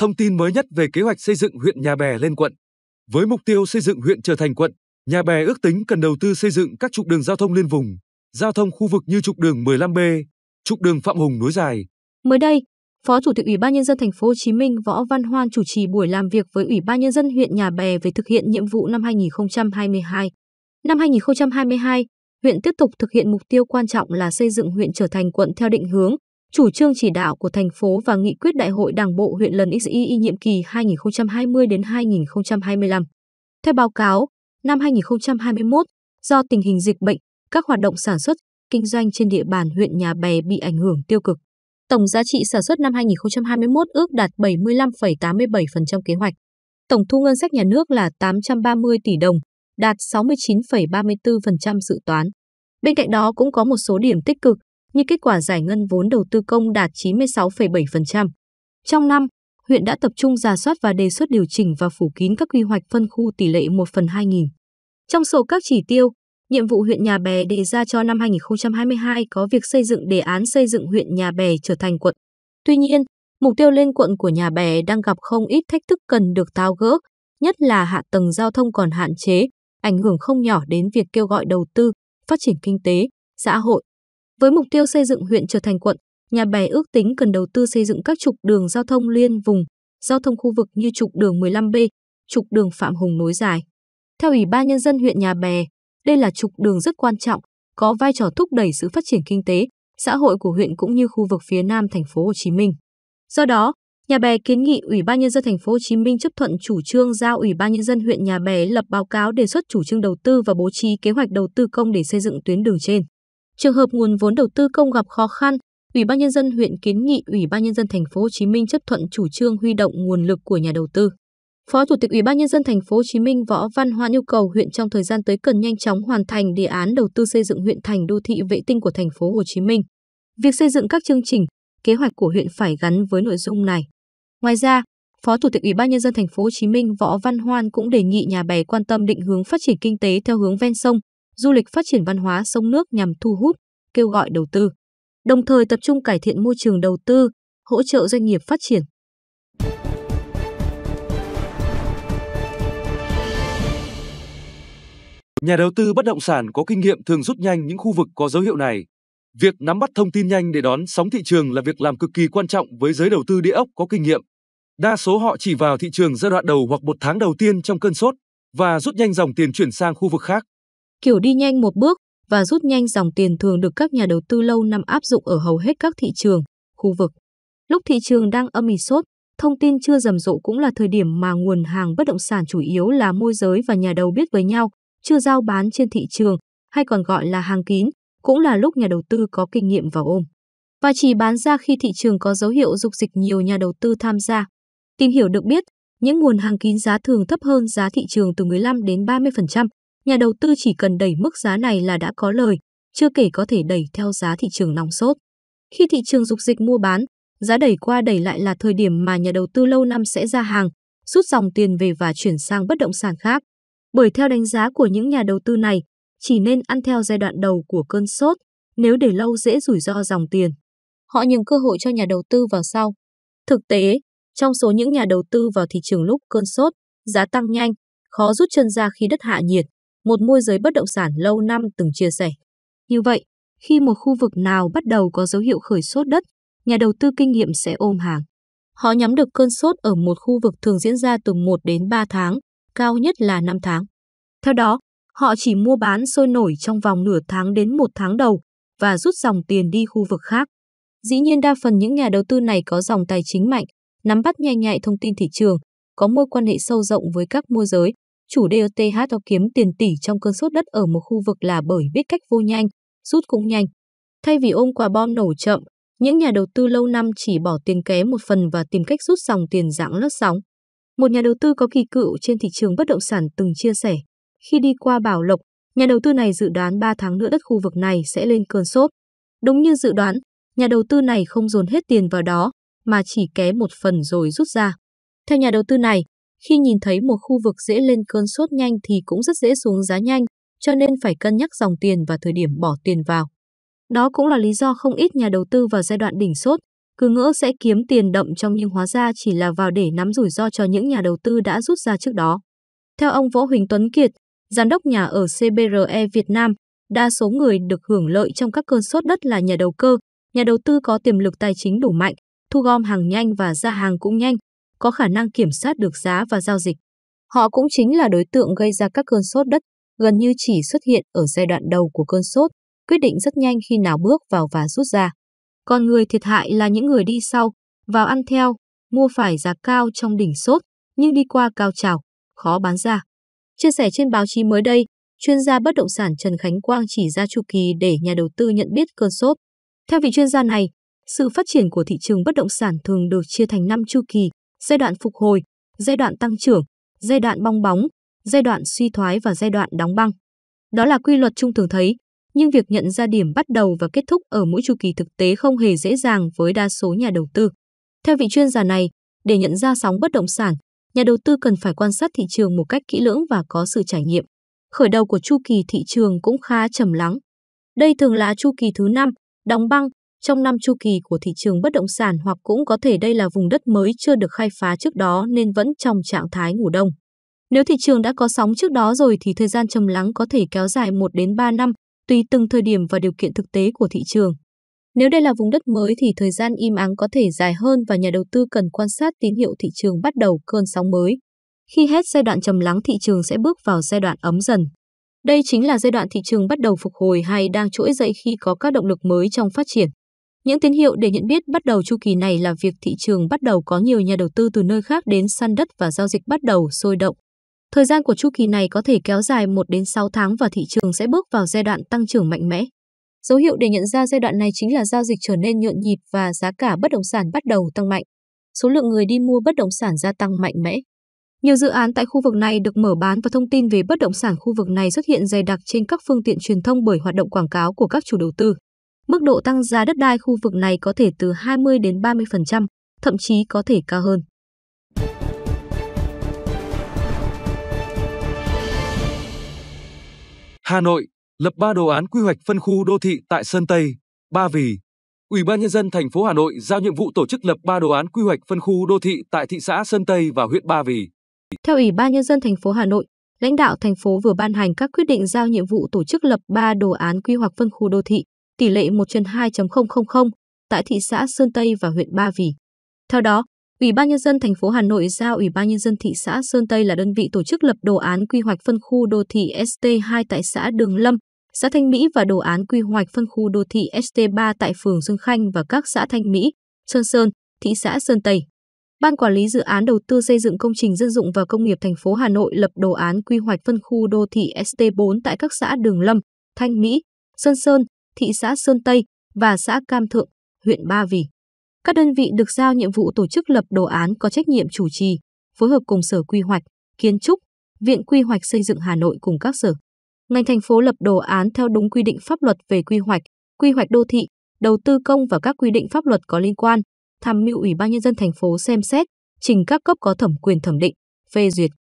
Thông tin mới nhất về kế hoạch xây dựng huyện Nhà Bè lên quận. Với mục tiêu xây dựng huyện trở thành quận, Nhà Bè ước tính cần đầu tư xây dựng các trục đường giao thông liên vùng, giao thông khu vực như trục đường 15B, trục đường Phạm Hùng nối dài. Mới đây, Phó Chủ tịch Ủy ban nhân dân thành phố Hồ Chí Minh Võ Văn Hoan chủ trì buổi làm việc với Ủy ban nhân dân huyện Nhà Bè về thực hiện nhiệm vụ năm 2022. Năm 2022, huyện tiếp tục thực hiện mục tiêu quan trọng là xây dựng huyện trở thành quận theo định hướng chủ trương chỉ đạo của thành phố và nghị quyết đại hội Đảng bộ huyện lần XY nhiệm kỳ 2020 đến 2025. Theo báo cáo, năm 2021, do tình hình dịch bệnh, các hoạt động sản xuất, kinh doanh trên địa bàn huyện Nhà Bè bị ảnh hưởng tiêu cực. Tổng giá trị sản xuất năm 2021 ước đạt 75,87% kế hoạch. Tổng thu ngân sách nhà nước là 830 tỷ đồng, đạt 69,34% dự toán. Bên cạnh đó cũng có một số điểm tích cực, như kết quả giải ngân vốn đầu tư công đạt 96,7%. Trong năm, huyện đã tập trung giả soát và đề xuất điều chỉnh và phủ kín các quy hoạch phân khu tỷ lệ 1 phần 2 nghìn Trong số các chỉ tiêu, nhiệm vụ huyện Nhà Bè đề ra cho năm 2022 có việc xây dựng đề án xây dựng huyện Nhà Bè trở thành quận. Tuy nhiên, mục tiêu lên quận của Nhà Bè đang gặp không ít thách thức cần được tháo gỡ, nhất là hạ tầng giao thông còn hạn chế, ảnh hưởng không nhỏ đến việc kêu gọi đầu tư, phát triển kinh tế, xã hội. Với mục tiêu xây dựng huyện trở thành quận, nhà bè ước tính cần đầu tư xây dựng các trục đường giao thông liên vùng, giao thông khu vực như trục đường 15B, trục đường Phạm Hùng nối dài. Theo Ủy ban Nhân dân huyện Nhà Bè, đây là trục đường rất quan trọng, có vai trò thúc đẩy sự phát triển kinh tế, xã hội của huyện cũng như khu vực phía Nam thành phố Hồ Chí Minh. Do đó, Nhà Bè kiến nghị Ủy ban nhân dân thành phố Hồ Chí Minh chấp thuận chủ trương giao Ủy ban nhân dân huyện Nhà Bè lập báo cáo đề xuất chủ trương đầu tư và bố trí kế hoạch đầu tư công để xây dựng tuyến đường trên. Trường hợp nguồn vốn đầu tư công gặp khó khăn, Ủy ban nhân dân huyện kiến nghị Ủy ban nhân dân thành phố Hồ Chí Minh chấp thuận chủ trương huy động nguồn lực của nhà đầu tư. Phó Chủ tịch Ủy ban nhân dân thành phố Hồ Chí Minh Võ Văn Hoan yêu cầu huyện trong thời gian tới cần nhanh chóng hoàn thành đề án đầu tư xây dựng huyện thành đô thị vệ tinh của thành phố Hồ Chí Minh. Việc xây dựng các chương trình, kế hoạch của huyện phải gắn với nội dung này. Ngoài ra, Phó Chủ tịch Ủy ban nhân dân thành phố Hồ Chí Minh Võ Văn Hoan cũng đề nghị nhà bè quan tâm định hướng phát triển kinh tế theo hướng ven sông, du lịch phát triển văn hóa sông nước nhằm thu hút, kêu gọi đầu tư, đồng thời tập trung cải thiện môi trường đầu tư, hỗ trợ doanh nghiệp phát triển. Nhà đầu tư bất động sản có kinh nghiệm thường rút nhanh những khu vực có dấu hiệu này. Việc nắm bắt thông tin nhanh để đón sóng thị trường là việc làm cực kỳ quan trọng với giới đầu tư địa ốc có kinh nghiệm. Đa số họ chỉ vào thị trường giai đoạn đầu hoặc một tháng đầu tiên trong cơn sốt và rút nhanh dòng tiền chuyển sang khu vực khác. Kiểu đi nhanh một bước và rút nhanh dòng tiền thường được các nhà đầu tư lâu năm áp dụng ở hầu hết các thị trường, khu vực. Lúc thị trường đang âm ỉ sốt, thông tin chưa rầm rộ cũng là thời điểm mà nguồn hàng bất động sản chủ yếu là môi giới và nhà đầu biết với nhau, chưa giao bán trên thị trường, hay còn gọi là hàng kín, cũng là lúc nhà đầu tư có kinh nghiệm vào ôm. Và chỉ bán ra khi thị trường có dấu hiệu dục dịch nhiều nhà đầu tư tham gia. Tìm hiểu được biết, những nguồn hàng kín giá thường thấp hơn giá thị trường từ 15 đến 30%, nhà đầu tư chỉ cần đẩy mức giá này là đã có lời, chưa kể có thể đẩy theo giá thị trường nóng sốt. Khi thị trường dục dịch mua bán, giá đẩy qua đẩy lại là thời điểm mà nhà đầu tư lâu năm sẽ ra hàng, rút dòng tiền về và chuyển sang bất động sản khác. Bởi theo đánh giá của những nhà đầu tư này, chỉ nên ăn theo giai đoạn đầu của cơn sốt, nếu để lâu dễ rủi ro dòng tiền. Họ nhường cơ hội cho nhà đầu tư vào sau. Thực tế, trong số những nhà đầu tư vào thị trường lúc cơn sốt, giá tăng nhanh, khó rút chân ra khi đất hạ nhiệt một môi giới bất động sản lâu năm từng chia sẻ. Như vậy, khi một khu vực nào bắt đầu có dấu hiệu khởi sốt đất, nhà đầu tư kinh nghiệm sẽ ôm hàng. Họ nhắm được cơn sốt ở một khu vực thường diễn ra từ 1 đến 3 tháng, cao nhất là 5 tháng. Theo đó, họ chỉ mua bán sôi nổi trong vòng nửa tháng đến một tháng đầu và rút dòng tiền đi khu vực khác. Dĩ nhiên đa phần những nhà đầu tư này có dòng tài chính mạnh, nắm bắt nhanh nhạy thông tin thị trường, có mối quan hệ sâu rộng với các môi giới chủ DOTH kiếm tiền tỷ trong cơn sốt đất ở một khu vực là bởi biết cách vô nhanh, rút cũng nhanh. Thay vì ôm quả bom nổ chậm, những nhà đầu tư lâu năm chỉ bỏ tiền ké một phần và tìm cách rút dòng tiền dạng lướt sóng. Một nhà đầu tư có kỳ cựu trên thị trường bất động sản từng chia sẻ, khi đi qua Bảo Lộc, nhà đầu tư này dự đoán 3 tháng nữa đất khu vực này sẽ lên cơn sốt. Đúng như dự đoán, nhà đầu tư này không dồn hết tiền vào đó, mà chỉ ké một phần rồi rút ra. Theo nhà đầu tư này, khi nhìn thấy một khu vực dễ lên cơn sốt nhanh thì cũng rất dễ xuống giá nhanh, cho nên phải cân nhắc dòng tiền và thời điểm bỏ tiền vào. Đó cũng là lý do không ít nhà đầu tư vào giai đoạn đỉnh sốt, cứ ngỡ sẽ kiếm tiền đậm trong nhưng hóa ra chỉ là vào để nắm rủi ro cho những nhà đầu tư đã rút ra trước đó. Theo ông Võ Huỳnh Tuấn Kiệt, giám đốc nhà ở CBRE Việt Nam, đa số người được hưởng lợi trong các cơn sốt đất là nhà đầu cơ, nhà đầu tư có tiềm lực tài chính đủ mạnh, thu gom hàng nhanh và ra hàng cũng nhanh, có khả năng kiểm soát được giá và giao dịch. Họ cũng chính là đối tượng gây ra các cơn sốt đất, gần như chỉ xuất hiện ở giai đoạn đầu của cơn sốt, quyết định rất nhanh khi nào bước vào và rút ra. Còn người thiệt hại là những người đi sau, vào ăn theo, mua phải giá cao trong đỉnh sốt, nhưng đi qua cao trào, khó bán ra. Chia sẻ trên báo chí mới đây, chuyên gia bất động sản Trần Khánh Quang chỉ ra chu kỳ để nhà đầu tư nhận biết cơn sốt. Theo vị chuyên gia này, sự phát triển của thị trường bất động sản thường được chia thành 5 chu kỳ, giai đoạn phục hồi, giai đoạn tăng trưởng, giai đoạn bong bóng, giai đoạn suy thoái và giai đoạn đóng băng. Đó là quy luật chung thường thấy, nhưng việc nhận ra điểm bắt đầu và kết thúc ở mỗi chu kỳ thực tế không hề dễ dàng với đa số nhà đầu tư. Theo vị chuyên gia này, để nhận ra sóng bất động sản, nhà đầu tư cần phải quan sát thị trường một cách kỹ lưỡng và có sự trải nghiệm. Khởi đầu của chu kỳ thị trường cũng khá trầm lắng. Đây thường là chu kỳ thứ năm, đóng băng trong năm chu kỳ của thị trường bất động sản hoặc cũng có thể đây là vùng đất mới chưa được khai phá trước đó nên vẫn trong trạng thái ngủ đông. Nếu thị trường đã có sóng trước đó rồi thì thời gian trầm lắng có thể kéo dài 1 đến 3 năm, tùy từng thời điểm và điều kiện thực tế của thị trường. Nếu đây là vùng đất mới thì thời gian im ắng có thể dài hơn và nhà đầu tư cần quan sát tín hiệu thị trường bắt đầu cơn sóng mới. Khi hết giai đoạn trầm lắng thị trường sẽ bước vào giai đoạn ấm dần. Đây chính là giai đoạn thị trường bắt đầu phục hồi hay đang trỗi dậy khi có các động lực mới trong phát triển. Những tín hiệu để nhận biết bắt đầu chu kỳ này là việc thị trường bắt đầu có nhiều nhà đầu tư từ nơi khác đến săn đất và giao dịch bắt đầu sôi động. Thời gian của chu kỳ này có thể kéo dài 1 đến 6 tháng và thị trường sẽ bước vào giai đoạn tăng trưởng mạnh mẽ. Dấu hiệu để nhận ra giai đoạn này chính là giao dịch trở nên nhộn nhịp và giá cả bất động sản bắt đầu tăng mạnh. Số lượng người đi mua bất động sản gia tăng mạnh mẽ. Nhiều dự án tại khu vực này được mở bán và thông tin về bất động sản khu vực này xuất hiện dày đặc trên các phương tiện truyền thông bởi hoạt động quảng cáo của các chủ đầu tư. Mức độ tăng giá đất đai khu vực này có thể từ 20 đến 30%, thậm chí có thể cao hơn. Hà Nội lập ba đồ án quy hoạch phân khu đô thị tại Sơn Tây, Ba Vì. Ủy ban nhân dân thành phố Hà Nội giao nhiệm vụ tổ chức lập ba đồ án quy hoạch phân khu đô thị tại thị xã Sơn Tây và huyện Ba Vì. Theo Ủy ban nhân dân thành phố Hà Nội, lãnh đạo thành phố vừa ban hành các quyết định giao nhiệm vụ tổ chức lập ba đồ án quy hoạch phân khu đô thị tỷ lệ 1 trên 2.000 tại thị xã Sơn Tây và huyện Ba Vì. Theo đó, Ủy ban nhân dân thành phố Hà Nội giao Ủy ban nhân dân thị xã Sơn Tây là đơn vị tổ chức lập đồ án quy hoạch phân khu đô thị ST2 tại xã Đường Lâm, xã Thanh Mỹ và đồ án quy hoạch phân khu đô thị ST3 tại phường Dương Khanh và các xã Thanh Mỹ, Sơn Sơn, thị xã Sơn Tây. Ban quản lý dự án đầu tư xây dựng công trình dân dụng và công nghiệp thành phố Hà Nội lập đồ án quy hoạch phân khu đô thị ST4 tại các xã Đường Lâm, Thanh Mỹ, Sơn Sơn, thị xã Sơn Tây và xã Cam Thượng, huyện Ba Vì. Các đơn vị được giao nhiệm vụ tổ chức lập đồ án có trách nhiệm chủ trì, phối hợp cùng Sở Quy hoạch, Kiến trúc, Viện Quy hoạch Xây dựng Hà Nội cùng các sở. Ngành thành phố lập đồ án theo đúng quy định pháp luật về quy hoạch, quy hoạch đô thị, đầu tư công và các quy định pháp luật có liên quan, tham mưu Ủy ban nhân dân thành phố xem xét, trình các cấp có thẩm quyền thẩm định, phê duyệt.